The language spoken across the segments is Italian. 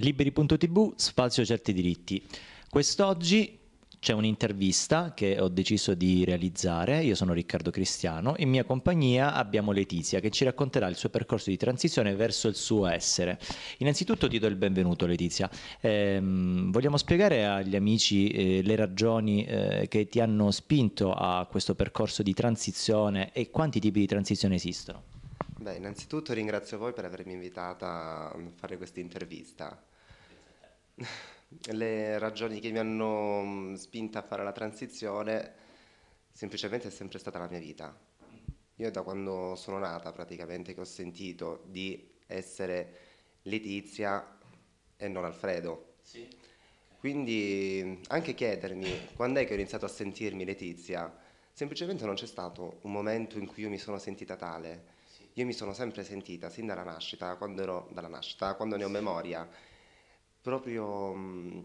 Liberi.tv, spazio certi diritti. Quest'oggi c'è un'intervista che ho deciso di realizzare, io sono Riccardo Cristiano, in mia compagnia abbiamo Letizia che ci racconterà il suo percorso di transizione verso il suo essere. Innanzitutto ti do il benvenuto Letizia, eh, vogliamo spiegare agli amici eh, le ragioni eh, che ti hanno spinto a questo percorso di transizione e quanti tipi di transizione esistono? Beh, innanzitutto ringrazio voi per avermi invitata a fare questa intervista. le ragioni che mi hanno mm, spinta a fare la transizione semplicemente è sempre stata la mia vita. Io da quando sono nata praticamente che ho sentito di essere Letizia e non Alfredo. Sì. Quindi anche chiedermi quando è che ho iniziato a sentirmi Letizia, semplicemente non c'è stato un momento in cui io mi sono sentita tale. Io mi sono sempre sentita, sin dalla nascita, quando, ero, dalla nascita, quando ne ho memoria, proprio mh, mm,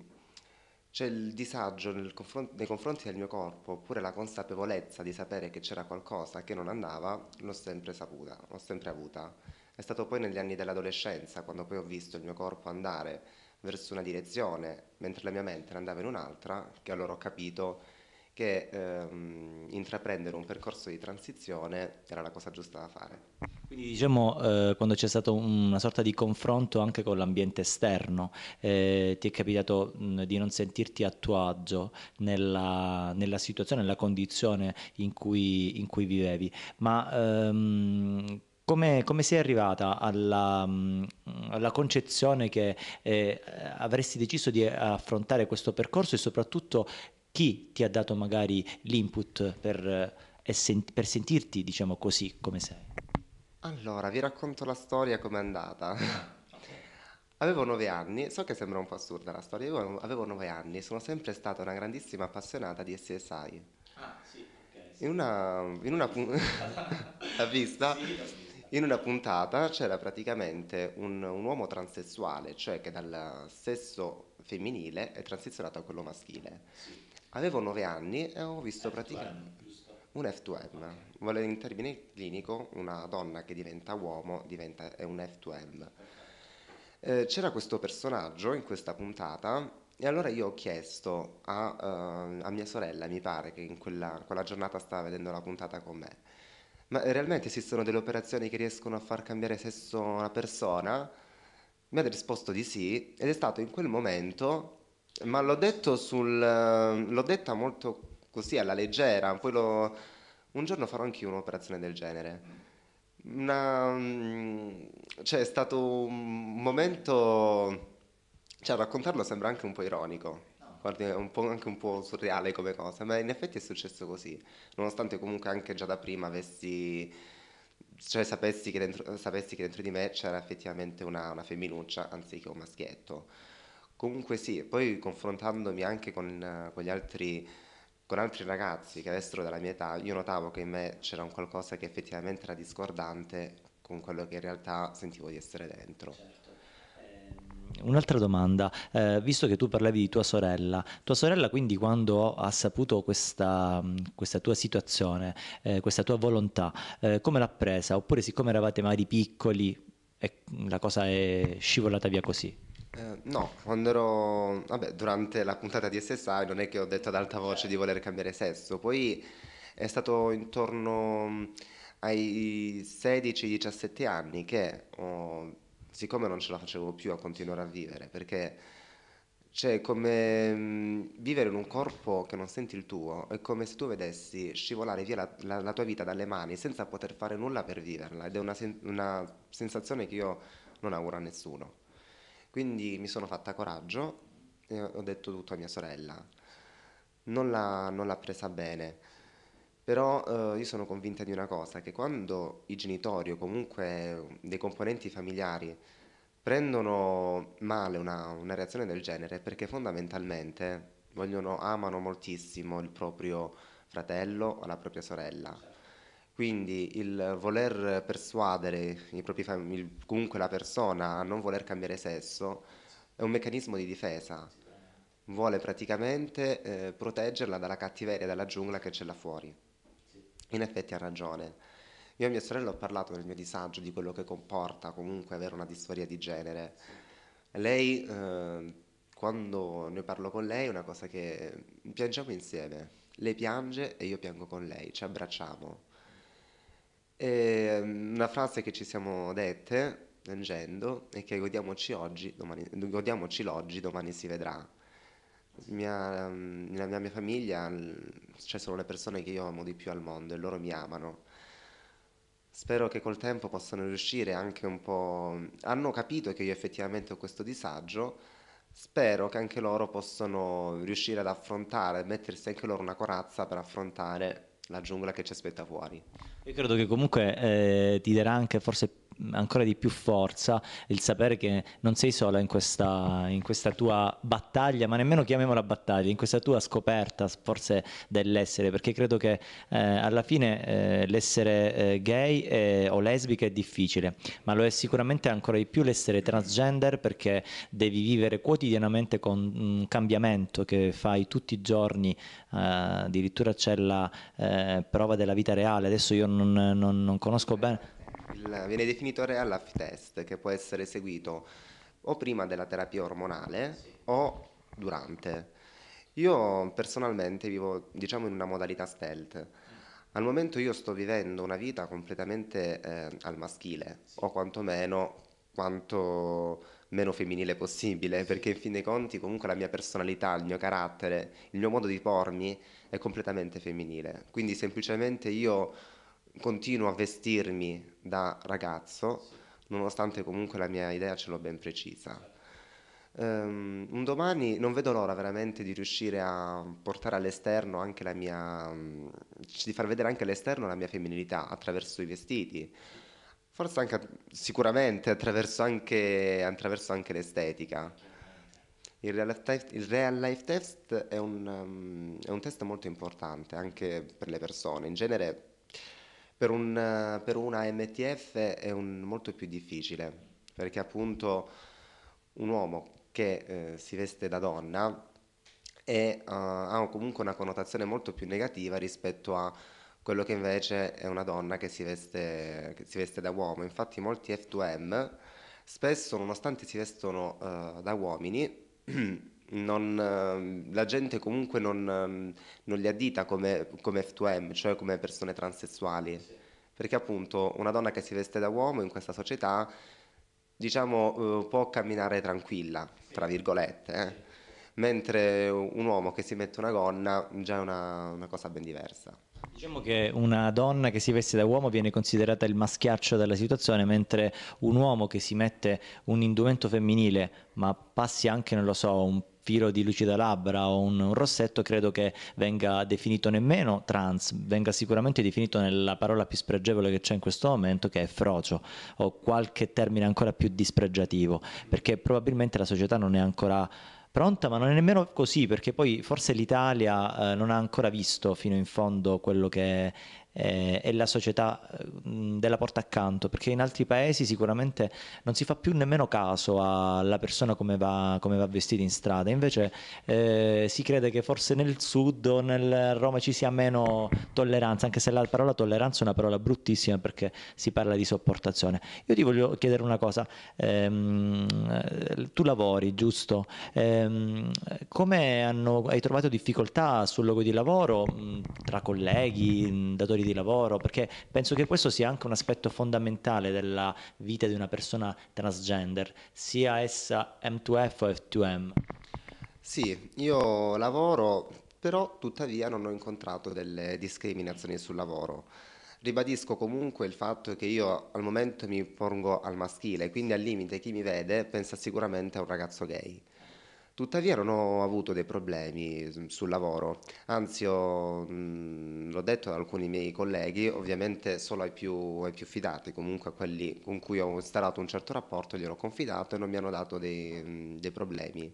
il disagio confron- nei confronti del mio corpo, oppure la consapevolezza di sapere che c'era qualcosa che non andava, l'ho sempre saputa, l'ho sempre avuta. È stato poi negli anni dell'adolescenza, quando poi ho visto il mio corpo andare verso una direzione, mentre la mia mente ne andava in un'altra, che allora ho capito che ehm, intraprendere un percorso di transizione era la cosa giusta da fare. Quindi diciamo eh, quando c'è stato una sorta di confronto anche con l'ambiente esterno, eh, ti è capitato mh, di non sentirti a tuo agio nella, nella situazione, nella condizione in cui, in cui vivevi, ma ehm, come, come, sei arrivata alla, alla concezione che eh, avresti deciso di eh, affrontare questo percorso e soprattutto chi ti ha dato magari l'input per, eh, per sentirti, diciamo così, come sei? Allora, vi racconto la storia com'è andata. Ah, avevo nove anni, so che sembra un po' assurda la storia, io avevo nove anni e sono sempre stata una grandissima appassionata di SSI. Ah, sì, okay, sì. In una, in una pun- vista? Sì, vista? In una puntata c'era praticamente un, un uomo transessuale, cioè che dal sesso femminile è transizionato a quello maschile. Sì. Avevo nove anni e ho visto praticamente un F2M. Okay. Volevo in termine clinico una donna che diventa uomo diventa, è un F2M. Eh, c'era questo personaggio in questa puntata e allora io ho chiesto a, uh, a mia sorella, mi pare che in quella, quella, giornata stava vedendo la puntata con me, ma realmente esistono delle operazioni che riescono a far cambiare sesso una persona? Mi ha risposto di sì ed è stato in quel momento ma l'ho detto sul... l'ho detta molto così alla leggera, poi lo, un giorno farò anche un'operazione del genere. Una, mm, cioè è stato un momento, cioè raccontarlo sembra anche un po' ironico, guardi, è un po', anche un po' surreale come cosa, ma in effetti è successo così, nonostante comunque anche già da prima avessi, cioè sapessi che dentro, sapessi che dentro di me c'era effettivamente una, una femminuccia anziché un maschietto. Comunque sì, poi confrontandomi anche con, eh, con gli altri, con altri ragazzi che avessero della mia età, io notavo che in me c'era un qualcosa che effettivamente era discordante con quello che in realtà sentivo di essere dentro. Certo. Ehm, Un'altra domanda, eh, visto che tu parlavi di tua sorella, tua sorella quindi quando ha saputo questa, mm, questa tua situazione, eh, questa tua volontà, eh, come l'ha presa? Oppure siccome eravate magari piccoli, mm, la cosa è scivolata via così? Eh, no, quando ero... Vabbè, durante la puntata di SSI non è che ho detto ad alta voce di voler cambiare sesso, poi è stato intorno ai 16-17 anni che, oh, siccome non ce la facevo più a continuare a vivere, perché cioè come mh, mm, vivere in un corpo che non senti il tuo è come se tu vedessi scivolare via la, la, la tua vita dalle mani senza poter fare nulla per viverla ed è una, sen- una sensazione che io non auguro a nessuno. Quindi mi sono fatta coraggio e ho detto tutto a mia sorella. Non l'ha, non l'ha presa bene, però eh, io sono convinta di una cosa, che quando i genitori o comunque dei componenti familiari prendono male una, una reazione del genere, perché fondamentalmente vogliono, amano moltissimo il proprio fratello o la propria sorella quindi il voler persuadere fam- comunque la persona a non voler cambiare sesso è un meccanismo di difesa. Vuole praticamente eh, proteggerla dalla cattiveria, dalla giungla che c'è là fuori. In effetti ha ragione. Io e mia sorella ho parlato del mio disagio, di quello che comporta comunque avere una disforia di genere. Lei, eh, quando ne parlo con lei, è una cosa che piangiamo insieme. Lei piange e io piango con lei, ci abbracciamo e ehm, una frase che ci siamo dette leggendo è che godiamoci oggi, domani, godiamoci l'oggi, domani si vedrà. Mia, ehm, nella mia, mia famiglia cioè, sono le persone che io amo di più al mondo e loro mi amano. Spero che col tempo possano riuscire anche un po'... Hanno capito che io effettivamente ho questo disagio, spero che anche loro possano riuscire ad affrontare, mettersi anche loro una corazza per affrontare la giungla che ci aspetta fuori. Io credo che comunque eh, ti darà anche forse ancora di più forza il sapere che non sei sola in questa, in questa tua battaglia, ma nemmeno chiamiamola battaglia, in questa tua scoperta forse dell'essere, perché credo che eh, alla fine eh, l'essere eh, gay è, eh, o lesbica è difficile, ma lo è sicuramente ancora di più l'essere transgender perché devi vivere quotidianamente con un mm, cambiamento che fai tutti i giorni, eh, addirittura c'è la eh, prova della vita reale, adesso io non, non, non conosco bene il, viene definito real life test che può essere eseguito o prima della terapia ormonale sì. o durante. Io personalmente vivo diciamo in una modalità stealth. Al momento io sto vivendo una vita completamente eh, al maschile sì. o quantomeno quanto meno femminile possibile, perché in fin dei conti comunque la mia personalità, il mio carattere, il mio modo di pormi è completamente femminile. Quindi semplicemente io continuo a vestirmi da ragazzo, nonostante comunque la mia idea ce l'ho ben precisa. Um, un domani non vedo l'ora veramente di riuscire a portare all'esterno anche la mia mm, di far vedere anche all'esterno la mia femminilità attraverso i vestiti forse anche sicuramente attraverso anche, attraverso anche l'estetica il real, life, il real, life, test è un, um, è un test molto importante anche per le persone in genere per, un, per una MTF è un, molto più difficile, perché appunto un uomo che eh, si veste da donna e, uh, ha comunque una connotazione molto più negativa rispetto a quello che invece è una donna che si veste, che si veste da uomo. Infatti molti F2M spesso, nonostante si vestono uh, da uomini, non, ehm, la gente comunque non, ehm, non li addita come, come, F2M, cioè come persone transessuali, sì. perché appunto una donna che si veste da uomo in questa società diciamo eh, può camminare tranquilla, tra virgolette, eh? mentre un uomo che si mette una gonna già è una, una cosa ben diversa. Diciamo che una donna che si veste da uomo viene considerata il maschiaccio della situazione, mentre un uomo che si mette un indumento femminile, ma passi anche, non lo so, un filo di lucida labbra o un, un rossetto credo che venga definito nemmeno trans, venga sicuramente definito nella parola più spregevole che c'è in questo momento che è frocio o qualche termine ancora più dispregiativo perché probabilmente la società non è ancora pronta, ma non è nemmeno così, perché poi forse l'Italia eh, non ha ancora visto fino in fondo quello che eh, e la società mh, eh, della porta accanto, perché in altri paesi sicuramente non si fa più nemmeno caso alla persona come va, come va vestita in strada, invece eh, si crede che forse nel sud o nel Roma ci sia meno tolleranza, anche se la parola tolleranza è una parola bruttissima perché si parla di sopportazione. Io ti voglio chiedere una cosa, ehm, tu lavori giusto, ehm, come hanno, hai trovato difficoltà sul luogo di lavoro mh, tra colleghi, datori di di lavoro, perché penso che questo sia anche un aspetto fondamentale della vita di una persona transgender, sia essa M2F o F2M. Sì, io lavoro, però tuttavia non ho incontrato delle discriminazioni sul lavoro. Ribadisco comunque il fatto che io al momento mi pongo al maschile, quindi al limite chi mi vede pensa sicuramente a un ragazzo gay. Tuttavia non ho avuto dei problemi mm, sul lavoro, anzi ho, mh, mm, l'ho detto ad alcuni miei colleghi, ovviamente solo ai più, ai più, fidati, comunque a quelli con cui ho installato un certo rapporto gliel'ho confidato e non mi hanno dato dei, mm, dei problemi.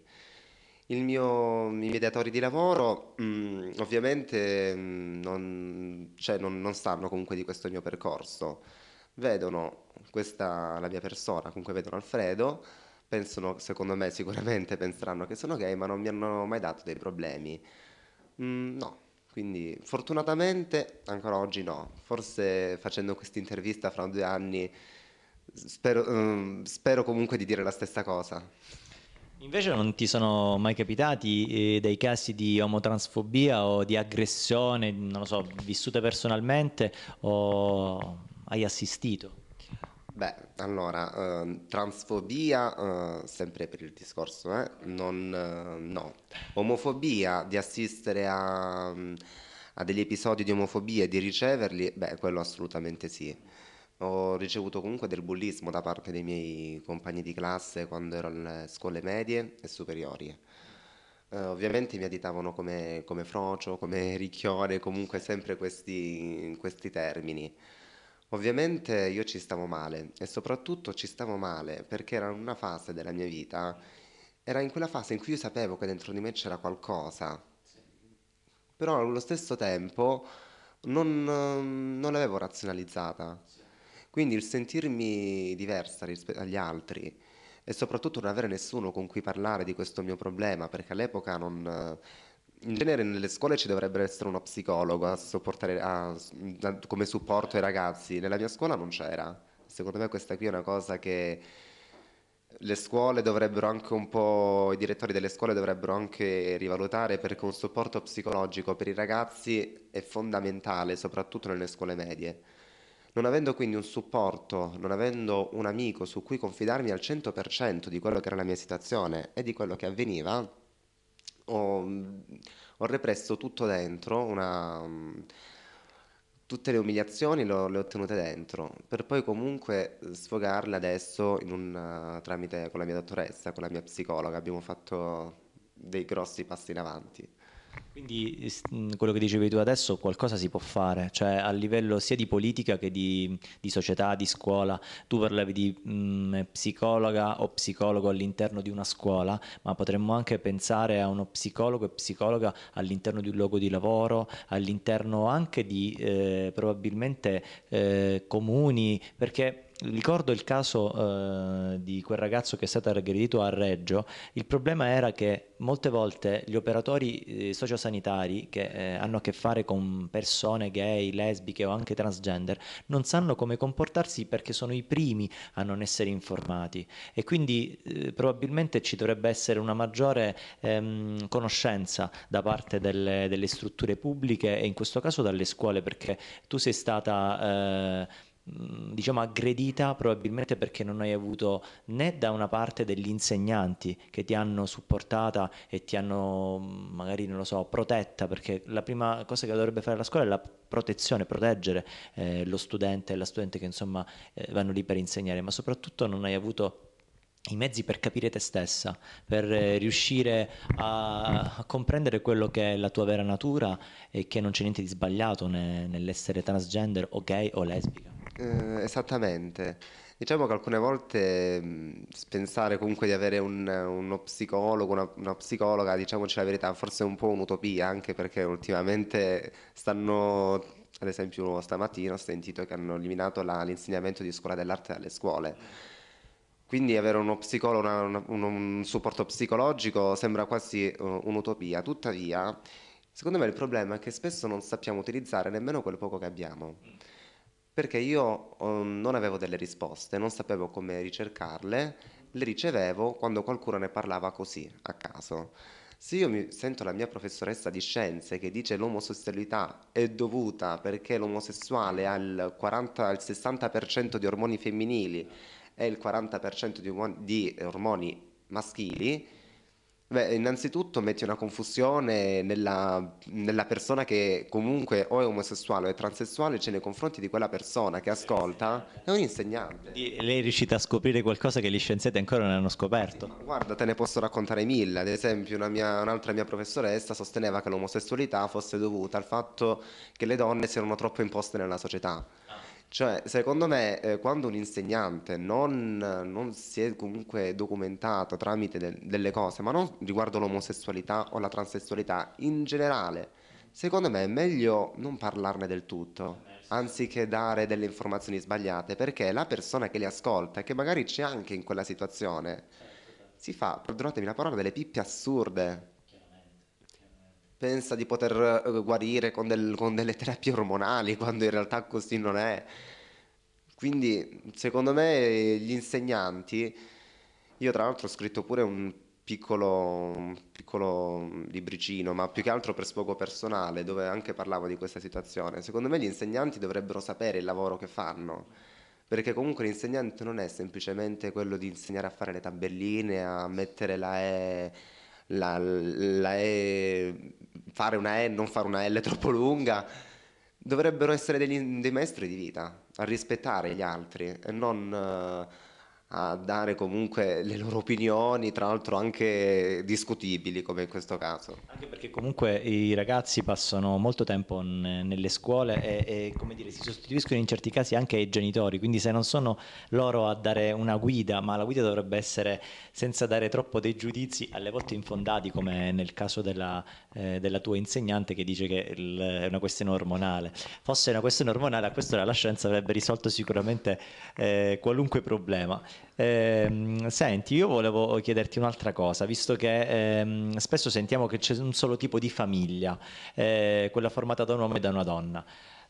Mio, I miei mediatori di lavoro mh, ovviamente non, cioè, non, non sanno comunque di questo mio percorso, vedono questa, la mia persona, comunque vedono Alfredo, pensano, secondo me sicuramente penseranno che sono gay, ma non mi hanno mai dato dei problemi. Mm, no, quindi fortunatamente ancora oggi no. Forse facendo questa intervista fra due anni spero, um, spero comunque di dire la stessa cosa. Invece non ti sono mai capitati eh, dei casi di omotransfobia o di aggressione, non lo so, vissute personalmente o hai assistito? Beh, allora, eh, transfobia, eh, sempre per il discorso, eh, non, eh, no. Omofobia, di assistere a, mm, a, degli episodi di omofobia e di riceverli, beh, quello assolutamente sì. Ho ricevuto comunque del bullismo da parte dei miei compagni di classe quando ero alle scuole medie e superiori. Eh, ovviamente mi additavano come, come frocio, come ricchione, comunque sempre questi, questi termini. Ovviamente io ci stavo male e soprattutto ci stavo male perché era una fase della mia vita, era in quella fase in cui io sapevo che dentro di me c'era qualcosa, però allo stesso tempo non, non l'avevo razionalizzata. Quindi il sentirmi diversa rispetto agli altri e soprattutto non avere nessuno con cui parlare di questo mio problema, perché all'epoca non in genere nelle scuole ci dovrebbe essere uno psicologo a a, a, come supporto ai ragazzi, nella mia scuola non c'era. Secondo me questa qui è una cosa che le scuole dovrebbero anche un po', i direttori delle scuole dovrebbero anche rivalutare perché un supporto psicologico per i ragazzi è fondamentale, soprattutto nelle scuole medie. Non avendo quindi un supporto, non avendo un amico su cui confidarmi al 100% di quello che era la mia situazione e di quello che avveniva, ho, ho represso tutto dentro, una, tutte le umiliazioni le ho, le ho, tenute dentro, per poi comunque sfogarle adesso un, tramite con la mia dottoressa, con la mia psicologa, abbiamo fatto dei grossi passi in avanti. Quindi quello che dicevi tu adesso qualcosa si può fare, cioè a livello sia di politica che di, di società, di scuola. Tu parlavi di mh, psicologa o psicologo all'interno di una scuola, ma potremmo anche pensare a uno psicologo e psicologa all'interno di un luogo di lavoro, all'interno anche di eh, probabilmente eh, comuni, perché ricordo il caso eh, di quel ragazzo che è stato aggredito a Reggio, il problema era che molte volte gli operatori eh, sociosanitari che eh, hanno a che fare con persone gay, lesbiche o anche transgender non sanno come comportarsi perché sono i primi a non essere informati e quindi eh, probabilmente ci dovrebbe essere una maggiore ehm, conoscenza da parte delle, delle, strutture pubbliche e in questo caso dalle scuole perché tu sei stata eh, Mm, diciamo aggredita probabilmente perché non hai avuto né da una parte degli insegnanti che ti hanno supportata e ti hanno mm, magari non lo so protetta perché la prima cosa che dovrebbe fare la scuola è la protezione proteggere eh, lo studente e la studente che insomma eh, vanno lì per insegnare ma soprattutto non hai avuto i mezzi per capire te stessa, per eh, riuscire a, a, comprendere quello che è la tua vera natura e che non c'è niente di sbagliato ne, nell'essere transgender o gay o lesbica. Eh, esattamente. Diciamo che alcune volte mh, mm, pensare comunque di avere un, uno psicologo, una, una, psicologa, diciamoci la verità, forse è un po' un'utopia, anche perché ultimamente stanno, ad esempio stamattina ho sentito che hanno eliminato la, l'insegnamento di scuola dell'arte dalle scuole. Quindi avere uno psicologo, una, una, un, un, supporto psicologico sembra quasi uh, un'utopia. Tuttavia, secondo me il problema è che spesso non sappiamo utilizzare nemmeno quel poco che abbiamo perché io um, non avevo delle risposte, non sapevo come ricercarle, le ricevevo quando qualcuno ne parlava così, a caso. Se io mi sento la mia professoressa di scienze che dice l'omosessualità è dovuta perché l'omosessuale ha il, 40, il 60% di ormoni femminili e il 40% di, di ormoni maschili, Beh, innanzitutto metti una confusione nella, nella persona che comunque o è omosessuale o è transessuale, cioè nei confronti di quella persona che ascolta, è un insegnante. Lei è riuscita a scoprire qualcosa che gli scienziati ancora non hanno scoperto. Sì, guarda, te ne posso raccontare mille. Ad esempio, mia, un'altra mia professoressa sosteneva che l'omosessualità fosse dovuta al fatto che le donne si erano troppo imposte nella società. Ah cioè, secondo me, eh, quando un insegnante non, non, si è comunque documentato tramite de- delle cose, ma non riguardo l'omosessualità o la transessualità in generale, secondo me è meglio non parlarne del tutto, anziché dare delle informazioni sbagliate, perché la persona che li ascolta e che magari c'è anche in quella situazione, si fa, perdonatemi la parola, delle pippe assurde pensa di poter eh, guarire con, del, con delle terapie ormonali, quando in realtà così non è. Quindi, secondo me, gli insegnanti, io tra l'altro ho scritto pure un piccolo, un piccolo libricino, ma più che altro per sfogo personale, dove anche parlavo di questa situazione. Secondo me gli insegnanti dovrebbero sapere il lavoro che fanno, perché comunque l'insegnante non è semplicemente quello di insegnare a fare le tabelline, a mettere la E la, la e, fare una E, non fare una L troppo lunga, dovrebbero essere degli, dei maestri di vita, a rispettare gli altri e non... Eh, a dare comunque le loro opinioni, tra l'altro anche discutibili come in questo caso. Anche perché comunque i ragazzi passano molto tempo nelle scuole e, e dire, si sostituiscono in certi casi anche ai genitori, quindi se non sono loro a dare una guida, ma la guida dovrebbe essere senza dare troppo dei giudizi, alle volte infondati come nel caso della, eh, della tua insegnante che dice che il, è una questione ormonale. Fosse una questione ormonale, a questo la scienza avrebbe risolto sicuramente eh, qualunque problema. Eh, senti, io volevo chiederti un'altra cosa, visto che ehm, spesso sentiamo che c'è un solo tipo di famiglia, eh, quella formata da un uomo e da una donna.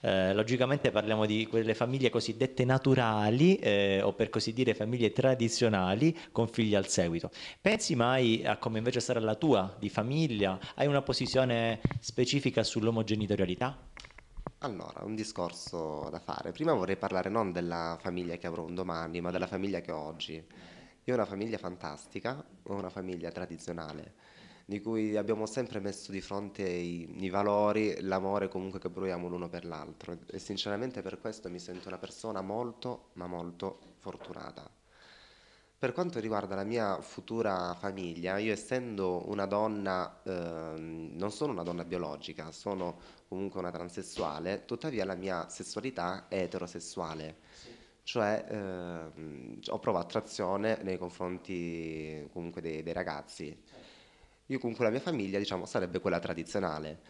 Eh, logicamente parliamo di quelle famiglie cosiddette naturali eh, o per così dire famiglie tradizionali con figli al seguito. Pensi mai a come invece sarà la tua di famiglia? Hai una posizione specifica sull'omogenitorialità? Allora, un discorso da fare. Prima vorrei parlare non della famiglia che avrò un domani, ma della famiglia che ho oggi. Io ho una famiglia fantastica, ho una famiglia tradizionale, di cui abbiamo sempre messo di fronte i, i valori, l'amore comunque che proviamo l'uno per l'altro. E sinceramente per questo mi sento una persona molto, ma molto fortunata. Per quanto riguarda la mia futura famiglia, io essendo una donna, ehm, non sono una donna biologica, sono comunque una transessuale, tuttavia la mia sessualità è eterosessuale. Sì cioè ehm, ho provato attrazione nei confronti comunque dei, dei, ragazzi. Certo. Io comunque la mia famiglia diciamo sarebbe quella tradizionale.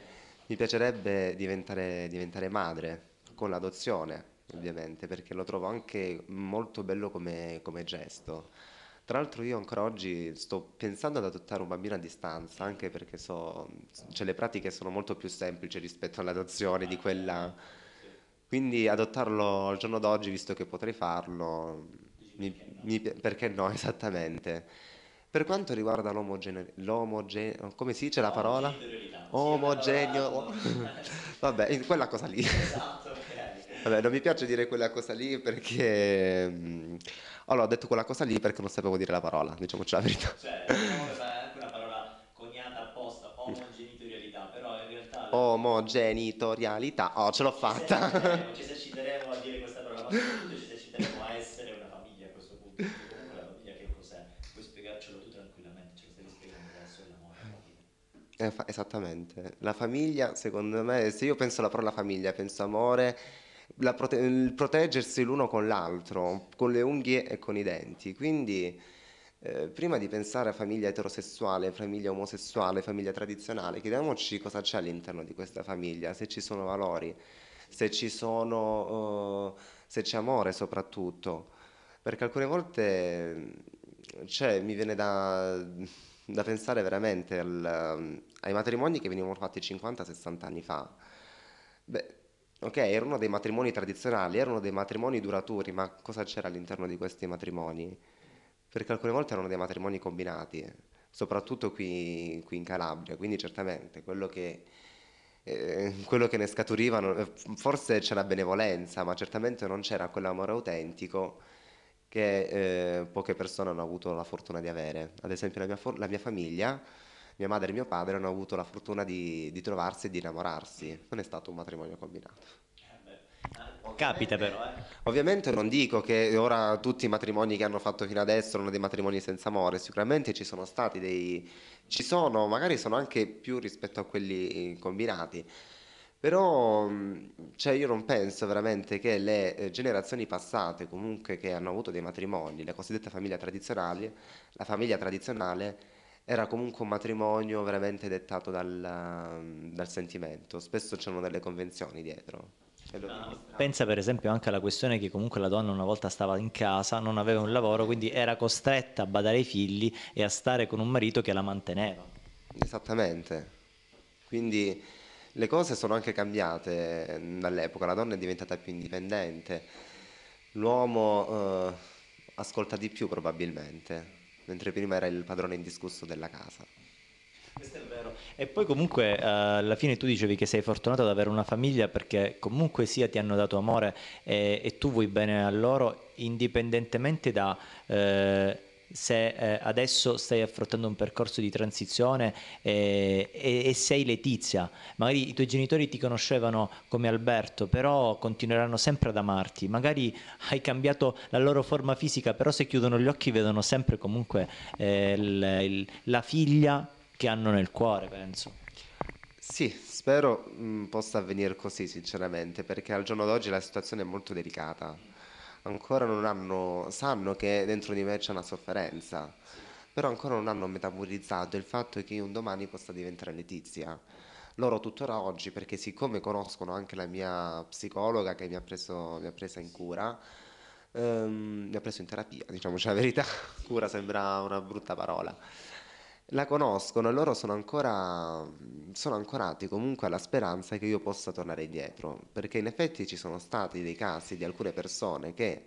Mi piacerebbe diventare, diventare madre con l'adozione, ovviamente, perché lo trovo anche molto bello come, come gesto. Tra l'altro io ancora oggi sto pensando ad adottare un bambino a distanza, anche perché so, cioè le pratiche sono molto più semplici rispetto all'adozione di quella... Quindi adottarlo al giorno d'oggi, visto che potrei farlo, mi, mi, perché no, esattamente. Per quanto riguarda l'omogeneo, come si dice la parola? Omogeneo. Vabbè, quella cosa lì. Esatto. Vabbè, non mi piace dire quella cosa lì perché... Mm, allora, ho detto quella cosa lì perché non sapevo dire la parola, diciamoci la verità. Cioè, diciamo è anche una parola coniata apposta, omogenitorialità, però in realtà... Omogenitorialità, oh, ce l'ho fatta! Ci, ci eserciteremo a dire questa parola, ma soprattutto ci eserciteremo a essere una famiglia a questo punto. Comunque la famiglia che cos'è? Puoi spiegarcelo tu tranquillamente, ce lo stai spiegando adesso, è l'amore. Eh, esattamente, la famiglia secondo me, se io penso alla parola famiglia, penso amore prote- il proteggersi l'uno con l'altro, con le unghie e con i denti. Quindi eh, prima di pensare a famiglia eterosessuale, famiglia omosessuale, famiglia tradizionale, chiediamoci cosa c'è all'interno di questa famiglia, se ci sono valori, se ci sono, uh, se c'è amore soprattutto, perché alcune volte cioè, mi viene da, da pensare veramente al, ai matrimoni che venivano fatti 50-60 anni fa. Beh, ok, erano dei matrimoni tradizionali, erano dei matrimoni duraturi, ma cosa c'era all'interno di questi matrimoni? Perché alcune volte erano dei matrimoni combinati, soprattutto qui, qui in Calabria, quindi certamente quello che, eh, quello che ne scaturivano, eh, forse c'era benevolenza, ma certamente non c'era quell'amore autentico che eh, poche persone hanno avuto la fortuna di avere. Ad esempio la mia, la mia famiglia mia madre e mio padre hanno avuto la fortuna di, di trovarsi e di innamorarsi. Non è stato un matrimonio combinato. Capita però. Eh. Ovviamente non dico che ora tutti i matrimoni che hanno fatto fino adesso sono dei matrimoni senza amore, sicuramente ci sono stati dei... ci sono, magari sono anche più rispetto a quelli combinati, però mm, cioè, io non penso veramente che le eh, generazioni passate comunque che hanno avuto dei matrimoni, la cosiddetta famiglia tradizionale, la famiglia tradizionale era comunque un matrimonio veramente dettato dal, dal sentimento, spesso c'erano delle convenzioni dietro. Cioè, Pensa per esempio anche alla questione che comunque la donna una volta stava in casa, non aveva un lavoro, quindi era costretta a badare i figli e a stare con un marito che la manteneva. Esattamente. Quindi le cose sono anche cambiate mm, dall'epoca, la donna è diventata più indipendente, l'uomo eh, ascolta di più probabilmente mentre prima era il padrone indiscusso della casa. Questo è vero. E poi comunque eh, alla fine tu dicevi che sei fortunato ad avere una famiglia perché comunque sia ti hanno dato amore e, e tu vuoi bene a loro indipendentemente da... Eh, se eh, adesso stai affrontando un percorso di transizione eh, e, e, sei Letizia, magari i tuoi genitori ti conoscevano come Alberto, però continueranno sempre ad amarti, magari hai cambiato la loro forma fisica, però se chiudono gli occhi vedono sempre comunque eh, il, il, la figlia che hanno nel cuore, penso. Sì, spero mh, mm, possa avvenire così, sinceramente, perché al giorno d'oggi la situazione è molto delicata ancora non hanno, sanno che dentro di me c'è una sofferenza, però ancora non hanno metabolizzato il fatto che io un domani possa diventare Letizia. Loro tuttora oggi, perché siccome conoscono anche la mia psicologa che mi ha, preso, mi ha presa in cura, ehm, mi ha preso in terapia, diciamoci la verità, cura sembra una brutta parola la conoscono e loro sono ancora sono ancorati comunque alla speranza che io possa tornare indietro, perché in effetti ci sono stati dei casi di alcune persone che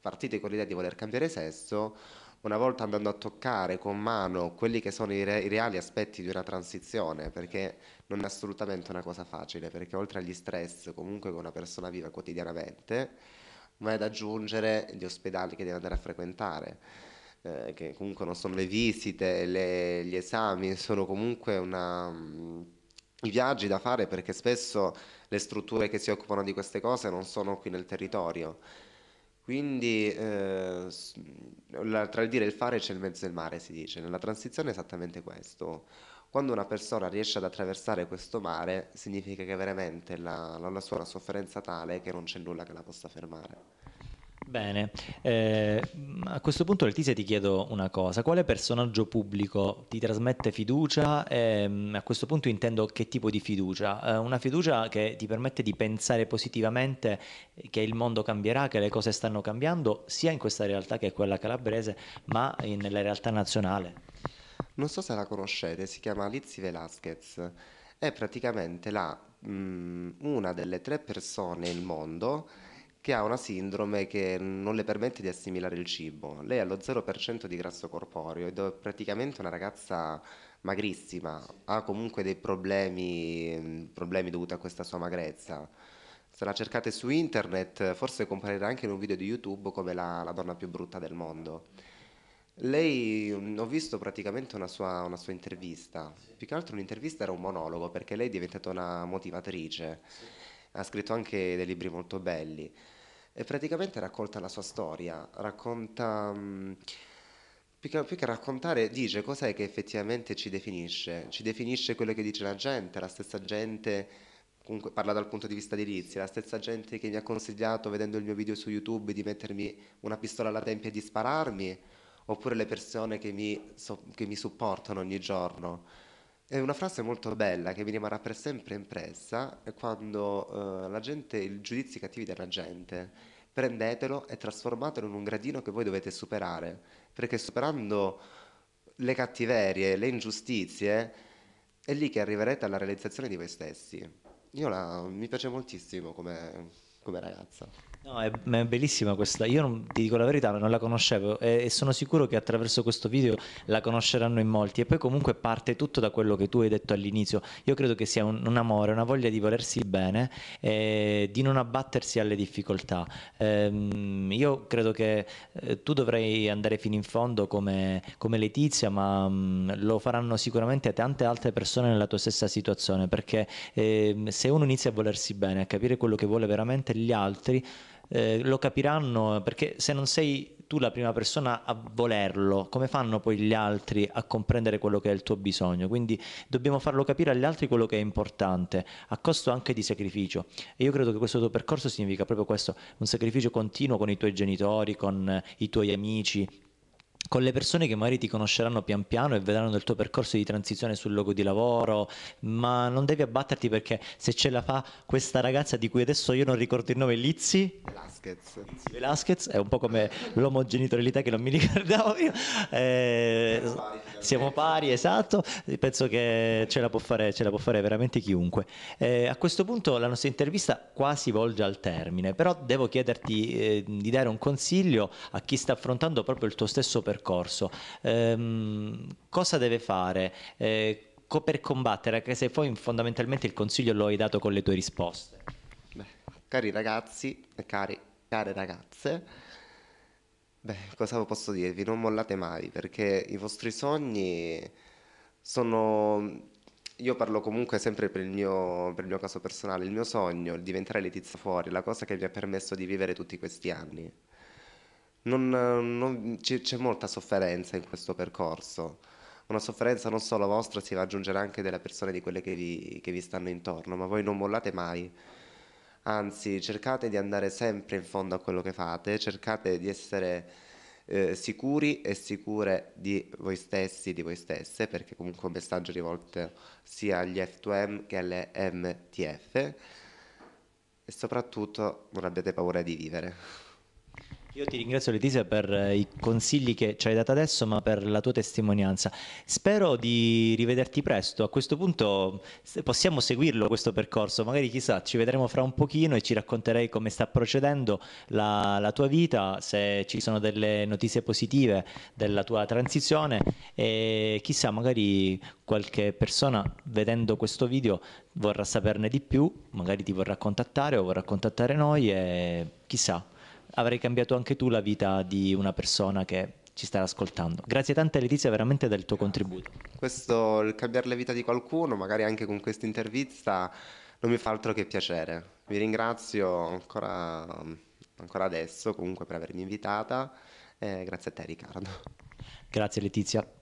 partite con l'idea di voler cambiare sesso, una volta andando a toccare con mano quelli che sono i, re- i reali aspetti di una transizione, perché non è assolutamente una cosa facile, perché oltre agli stress comunque che una persona vive quotidianamente, ma è da aggiungere gli ospedali che deve andare a frequentare eh, che comunque non sono le visite, le, gli esami, sono comunque una, mh, mm, i viaggi da fare perché spesso le strutture che si occupano di queste cose non sono qui nel territorio. Quindi eh, la, tra il dire e il fare c'è il mezzo del mare, si dice. Nella transizione è esattamente questo. Quando una persona riesce ad attraversare questo mare, significa che veramente la, la, la sua è una sofferenza tale che non c'è nulla che la possa fermare. Bene, eh, a questo punto Letizia ti chiedo una cosa, quale personaggio pubblico ti trasmette fiducia e ehm, a questo punto intendo che tipo di fiducia? Eh, una fiducia che ti permette di pensare positivamente che il mondo cambierà, che le cose stanno cambiando sia in questa realtà che è quella calabrese ma nella realtà nazionale. Non so se la conoscete, si chiama Lizzie Velasquez, è praticamente la, mh, mm, una delle tre persone nel mondo che ha una sindrome che non le permette di assimilare il cibo. Lei ha lo 0% di grasso corporeo ed è praticamente una ragazza magrissima, ha comunque dei problemi, problemi dovuti a questa sua magrezza. Se la cercate su internet forse comparirà anche in un video di YouTube come la, la donna più brutta del mondo. Lei, mm, ho visto praticamente una sua, una sua intervista, più che altro un'intervista era un monologo perché lei è diventata una motivatrice, ha scritto anche dei libri molto belli e praticamente racconta la sua storia, racconta... Mh, mm, più, che, più che, raccontare, dice cos'è che effettivamente ci definisce, ci definisce quello che dice la gente, la stessa gente, comunque parla dal punto di vista edilizia, la stessa gente che mi ha consigliato vedendo il mio video su YouTube di mettermi una pistola alla tempia e di spararmi, oppure le persone che mi, so, che mi supportano ogni giorno è una frase molto bella che mi rimarrà per sempre impressa è eh, quando eh, la gente, i giudizi cattivi della gente, prendetelo e trasformatelo in un gradino che voi dovete superare, perché superando le cattiverie, le ingiustizie, è lì che arriverete alla realizzazione di voi stessi. Io la, mi piace moltissimo come, come ragazza. No, è, è, bellissima questa. Io non, ti dico la verità, non la conoscevo e, e, sono sicuro che attraverso questo video la conosceranno in molti. E poi comunque parte tutto da quello che tu hai detto all'inizio. Io credo che sia un, un amore, una voglia di volersi bene, e di non abbattersi alle difficoltà. Eh, io credo che eh, tu dovrai andare fino in fondo come, come Letizia, ma mh, mm, lo faranno sicuramente tante altre persone nella tua stessa situazione, perché ehm, se uno inizia a volersi bene, a capire quello che vuole veramente, gli altri eh, lo capiranno perché se non sei tu la prima persona a volerlo, come fanno poi gli altri a comprendere quello che è il tuo bisogno? Quindi dobbiamo farlo capire agli altri quello che è importante, a costo anche di sacrificio. E io credo che questo tuo percorso significa proprio questo, un sacrificio continuo con i tuoi genitori, con eh, i tuoi amici, con le persone che magari ti conosceranno pian piano e vedranno il tuo percorso di transizione sul luogo di lavoro, ma non devi abbatterti perché se ce la fa questa ragazza di cui adesso io non ricordo il nome, Lizzi Velasquez, Velasquez è un po' come l'omogenitorialità che non mi ricordavo io, eh, siamo pari, esatto, penso che ce la può fare, la può fare veramente chiunque. Eh, a questo punto la nostra intervista quasi volge al termine, però devo chiederti eh, di dare un consiglio a chi sta affrontando proprio il tuo stesso percorso percorso. Ehm, cosa deve fare eh, co per combattere? Anche se poi fondamentalmente il consiglio lo hai dato con le tue risposte. Beh, cari ragazzi e eh, cari, care ragazze, beh, cosa posso dirvi? Non mollate mai perché i vostri sogni sono io parlo comunque sempre per il, mio, per il, mio, caso personale, il mio sogno, è diventare Letizia Fuori, la cosa che mi ha permesso di vivere tutti questi anni non, non, c'è molta sofferenza in questo percorso. Una sofferenza non solo vostra, si va ad aggiungere anche delle persone di quelle che vi, che vi stanno intorno, ma voi non mollate mai. Anzi, cercate di andare sempre in fondo a quello che fate, cercate di essere eh, sicuri e sicure di voi stessi, di voi stesse, perché comunque un messaggio rivolto sia agli F2M che alle MTF e soprattutto non abbiate paura di vivere. Io ti ringrazio Letizia per eh, i consigli che ci hai dato adesso, ma per la tua testimonianza. Spero di rivederti presto. A questo punto possiamo seguirlo questo percorso, magari chissà, ci vedremo fra un pochino e ci racconterai come sta procedendo la, la tua vita, se ci sono delle notizie positive della tua transizione e chissà, magari qualche persona vedendo questo video vorrà saperne di più, magari ti vorrà contattare o vorrà contattare noi e chissà avrei cambiato anche tu la vita di una persona che ci starà ascoltando. Grazie tante Letizia veramente del tuo contributo. Questo, il cambiare la vita di qualcuno, magari anche con questa intervista, non mi fa altro che piacere. Vi ringrazio ancora, ancora adesso comunque per avermi invitata. Eh, grazie a te Riccardo. Grazie Letizia.